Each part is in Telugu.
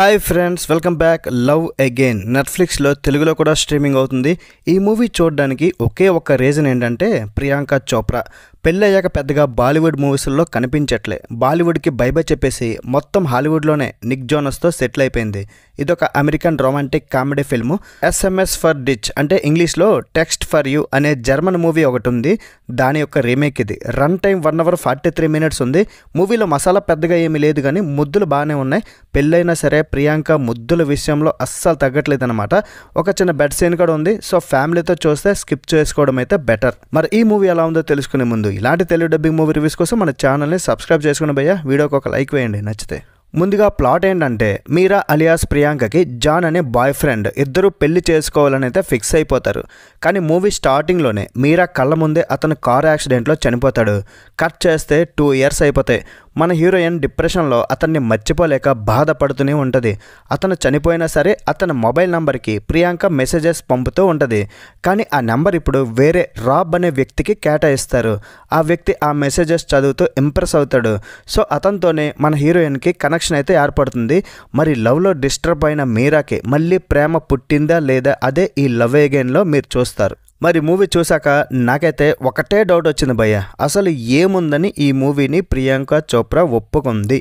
hi friends welcome back love again నెట్ఫ్లిక్స్లో తెలుగులో కూడా స్ట్రీమింగ్ అవుతుంది ఈ మూవీ చూడడానికి ఒకే ఒక్క రీజన్ ఏంటంటే ప్రియాంక చోప్రా పెళ్ళయ్యాక పెద్దగా బాలీవుడ్ మూవీస్లో కనిపించట్లే బాలీవుడ్కి బైబై చెప్పేసి మొత్తం హాలీవుడ్లోనే నిక్ జోనస్తో సెటిల్ అయిపోయింది ఇదొక American romantic comedy film SMS for డిచ్ అంటే ఇంగ్లీష్లో టెక్స్ట్ ఫర్ యూ అనే జర్మన్ మూవీ ఒకటి ఉంది దాని యొక్క రీమేక్ ఇది run time one hour forty three minutes ఉంది మూవీలో మసాలా పెద్దగా ఏమీ లేదు కానీ ముద్దులు బాగానే ఉన్నాయి పెళ్ళైనా సరే ప్రియాంక ముద్దుల విషయంలో అస్సలు తగ్గట్లేదు అనమాట ఒక చిన్న బెడ్ సీన్ కూడా ఉంది సో ఫ్యామిలీతో చూస్తే స్కిప్ చేసుకోవడం అయితే బెటర్ మరి ఈ మూవీ ఎలా ఉందో తెలుసుకునే ముందు ఇలాంటి తెలుగు డబ్బింగ్ మూవీ రివ్యూస్ కోసం మన ఛానల్ని సబ్స్క్రైబ్ చేసుకుని భయ్యా వీడియోకి ఒక లైక్ వేయండి నచ్చితే ముందుగా ప్లాట్ ఏంటంటే మీరా అలియాస్ ప్రియాంకకి జాన్ అనే బాయ్ ఫ్రెండ్ ఇద్దరు పెళ్లి చేసుకోవాలని అయితే ఫిక్స్ అయిపోతారు కానీ మూవీ స్టార్టింగ్లోనే మీరా కళ్ళ ముందే అతను కార్ యాక్సిడెంట్లో చనిపోతాడు కట్ చేస్తే టూ ఇయర్స్ అయిపోతాయి మన హీరోయిన్ డిప్రెషన్లో అతన్ని మర్చిపోలేక బాధపడుతూనే ఉంటుంది అతను చనిపోయినా సరే అతని మొబైల్ నెంబర్కి ప్రియాంక మెసేజెస్ పంపుతూ ఉంటుంది కానీ ఆ నెంబర్ ఇప్పుడు వేరే రాబ్ అనే వ్యక్తికి కేటాయిస్తారు ఆ వ్యక్తి ఆ మెసేజెస్ చదువుతూ ఇంప్రెస్ అవుతాడు సో అతనితోనే మన హీరోయిన్కి కనెక్ట్ అట్రాక్షన్ అయితే ఏర్పడుతుంది మరి లవ్లో డిస్టర్బ్ అయిన మీరాకే మళ్ళీ ప్రేమ పుట్టిందా లేదా అదే ఈ లవ్ ఎగైన్లో మీరు చూస్తారు మరి మూవీ చూశాక నాకైతే ఒకటే డౌట్ వచ్చింది భయ్య అసలు ఏముందని ఈ మూవీని ప్రియాంక చోప్రా ఒప్పుకుంది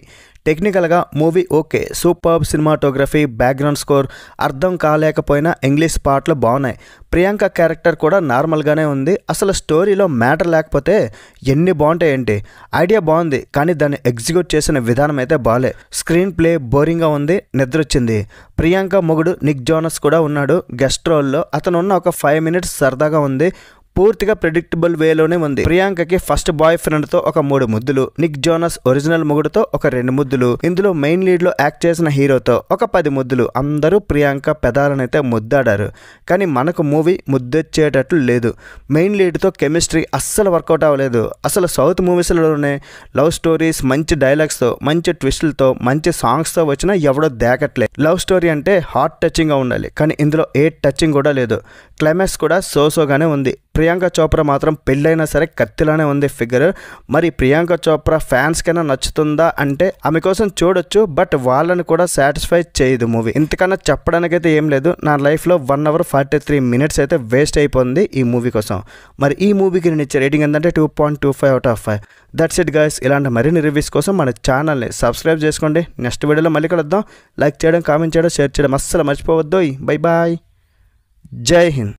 టెక్నికల్గా movie okay super cinematography background score అర్థం కాలేకపోయినా ఇంగ్లీష్ పాటలు బాగున్నాయి ప్రియాంక క్యారెక్టర్ కూడా నార్మల్గానే ఉంది అసలు స్టోరీలో మ్యాటర్ లేకపోతే ఎన్ని బాగుంటాయేంటి ఐడియా బాగుంది కానీ దాన్ని ఎగ్జిక్యూట్ చేసిన విధానం అయితే బాగాలే స్క్రీన్ ప్లే బోరింగ్గా ఉంది నిద్ర వచ్చింది ప్రియాంక మొగుడు నిక్ జోనస్ కూడా ఉన్నాడు గెస్ట్ రోల్లో అతను ఉన్న ఒక ఫైవ్ మినిట్స్ సరదాగా ఉంది పూర్తిగా ప్రిడిక్టబుల్ వేలోనే ఉంది ప్రియాంకకి ఫస్ట్ బాయ్ ఫ్రెండ్ తో ఒక మూడు ముద్దులు నిక్ జోనస్ ఒరిజినల్ ముగుడుతో ఒక రెండు ముద్దులు ఇందులో మెయిన్ లీడ్ లో యాక్ట్ చేసిన హీరోతో ఒక పది ముద్దులు అందరూ ప్రియాంక పెదాలనైతే ముద్దాడారు కానీ మనకు మూవీ ముద్దొచ్చేటట్లు లేదు మెయిన్ లీడ్తో కెమిస్ట్రీ అస్సలు వర్కౌట్ అవ్వలేదు అసలు సౌత్ మూవీస్లోనే లవ్ స్టోరీస్ మంచి డైలాగ్స్తో మంచి ట్విస్టులతో మంచి సాంగ్స్తో వచ్చినా ఎవడో దేకట్లే లవ్ స్టోరీ అంటే హార్ట్ టచింగ్గా ఉండాలి కానీ ఇందులో ఏ టచింగ్ కూడా లేదు క్లైమాక్స్ కూడా సోసోగానే ఉంది ప్రియా ప్రియాంక చోప్రా మాత్రం పెళ్ళైనా సరే కత్తిలానే ఉంది ఫిగర్ మరి ప్రియాంక చోప్రా ఫ్యాన్స్కైనా నచ్చుతుందా అంటే ఆమె కోసం చూడొచ్చు బట్ వాళ్ళని కూడా సాటిస్ఫై చేయదు మూవీ ఇంతకన్నా చెప్పడానికైతే ఏం లేదు నా లైఫ్లో one hour forty three minutes అయితే వేస్ట్ అయిపోయింది ఈ మూవీ కోసం మరి ఈ మూవీకి నేను ఇచ్చే రేటింగ్ ఏంటంటే two point two five out of five that's it guys ఇలాంటి మరిన్ని రివ్యూస్ కోసం మన ఛానల్ని సబ్స్క్రైబ్ చేసుకోండి నెక్స్ట్ వీడియోలో మళ్ళీ కలుద్దాం లైక్ చేయడం కామెంట్ చేయడం షేర్ చేయడం అస్సలు మర్చిపోవద్దు బై బాయ్ జై హింద్